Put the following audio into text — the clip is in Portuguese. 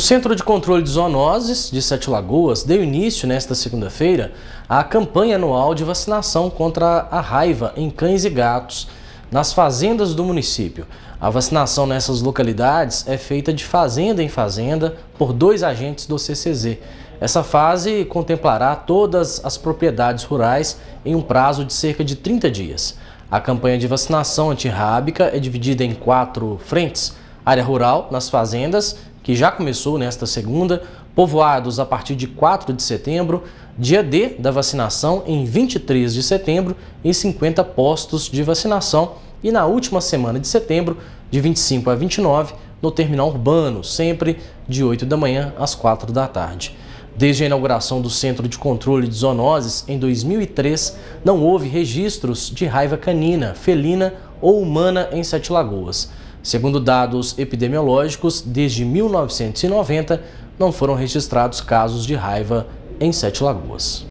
O Centro de Controle de Zoonoses de Sete Lagoas deu início nesta segunda-feira à campanha anual de vacinação contra a raiva em cães e gatos nas fazendas do município. A vacinação nessas localidades é feita de fazenda em fazenda por dois agentes do CCZ. Essa fase contemplará todas as propriedades rurais em um prazo de cerca de 30 dias. A campanha de vacinação antirrábica é dividida em quatro frentes: área rural nas fazendas que já começou nesta segunda, povoados a partir de 4 de setembro, dia D da vacinação em 23 de setembro e 50 postos de vacinação e na última semana de setembro, de 25 a 29, no terminal urbano, sempre de 8 da manhã às 4 da tarde. Desde a inauguração do Centro de Controle de Zoonoses em 2003, não houve registros de raiva canina, felina ou humana em Sete Lagoas. Segundo dados epidemiológicos, desde 1990 não foram registrados casos de raiva em Sete Lagoas.